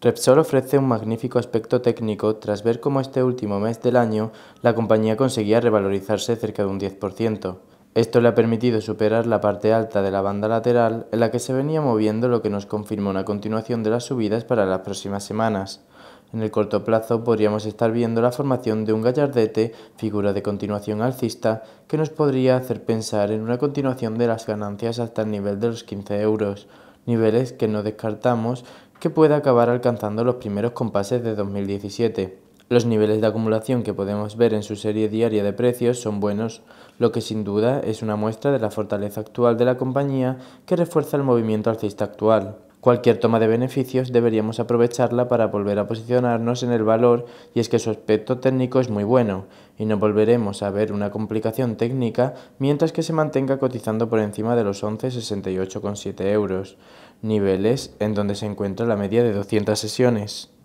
Repsol ofrece un magnífico aspecto técnico tras ver cómo este último mes del año la compañía conseguía revalorizarse cerca de un 10%. Esto le ha permitido superar la parte alta de la banda lateral en la que se venía moviendo lo que nos confirmó una continuación de las subidas para las próximas semanas. En el corto plazo podríamos estar viendo la formación de un gallardete, figura de continuación alcista, que nos podría hacer pensar en una continuación de las ganancias hasta el nivel de los 15 euros, niveles que no descartamos que pueda acabar alcanzando los primeros compases de 2017. Los niveles de acumulación que podemos ver en su serie diaria de precios son buenos, lo que sin duda es una muestra de la fortaleza actual de la compañía que refuerza el movimiento alcista actual. Cualquier toma de beneficios deberíamos aprovecharla para volver a posicionarnos en el valor y es que su aspecto técnico es muy bueno y no volveremos a ver una complicación técnica mientras que se mantenga cotizando por encima de los 11,68,7 euros niveles en donde se encuentra la media de 200 sesiones.